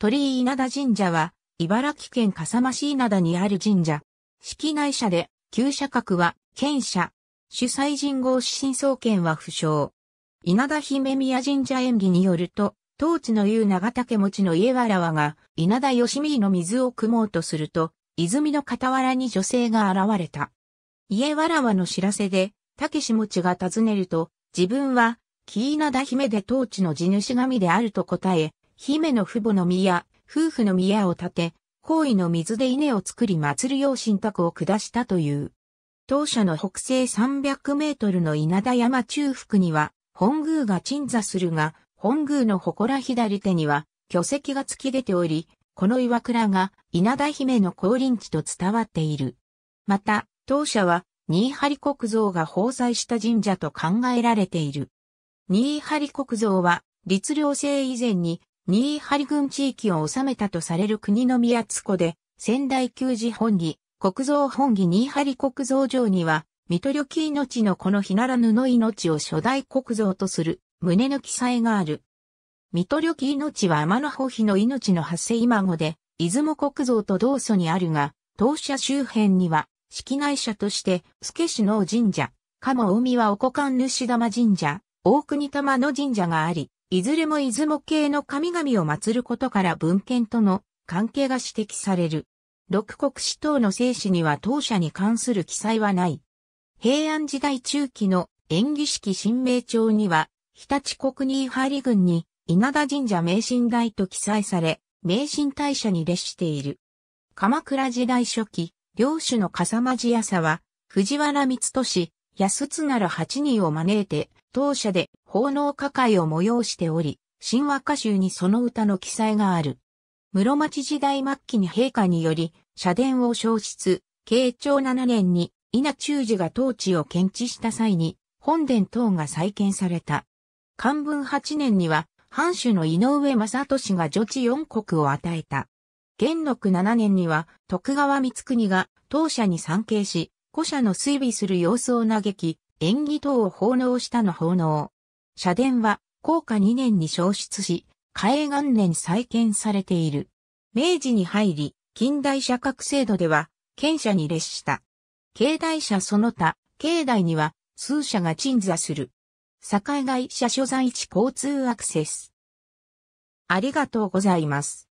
鳥居稲田神社は、茨城県笠間市稲田にある神社。式内社で、旧社格は、県社。主催人号指針総研は不詳。稲田姫宮神社演技によると、当地の言う長竹持ちの家わらわが、稲田義美の水を汲もうとすると、泉の傍らに女性が現れた。家わらわの知らせで、竹志持ちが尋ねると、自分は、木稲田姫で当地の地主神であると答え、姫の父母の宮、夫婦の宮を建て、方位の水で稲を作り祭るよう神託を下したという。当社の北西300メートルの稲田山中腹には、本宮が鎮座するが、本宮の祠左手には、巨石が突き出ており、この岩倉が稲田姫の降臨地と伝わっている。また、当社は、新張国像が包載した神社と考えられている。新張国像は、律令制以前に新井張郡地域を治めたとされる国の宮津湖で、仙台旧寺本義、国造本義新井張国造城には、水戸旅記命のこの日ならぬの命を初代国造とする、胸の記載がある。水戸旅記命は天の保妃の命の発生今後で、出雲国造と同祖にあるが、当社周辺には、式内社として、助氏の神社、鴨海はおこかん主玉神社、大国玉の神社があり、いずれも出雲系の神々を祀ることから文献との関係が指摘される。六国史等の聖史には当社に関する記載はない。平安時代中期の演技式神明帳には、日立国入張郡に稲田神社名神大と記載され、名神大社に列している。鎌倉時代初期、領主の笠間寺朝は、藤原光利、安津なら8人を招いて、当社で奉納歌会を催しており、神話歌集にその歌の記載がある。室町時代末期に陛下により、社殿を消失、慶長7年に稲中寺が当地を検知した際に、本殿等が再建された。漢文8年には、藩主の井上正俊が女地四国を与えた。元禄7年には、徳川光国が当社に参詣し、古社の推備する様子を嘆き、縁起等を奉納したの奉納。社殿は、高価2年に消失し、嘉永元年再建されている。明治に入り、近代社格制度では、県社に列した。境内社その他、境内には、数社が鎮座する。境外社所在地交通アクセス。ありがとうございます。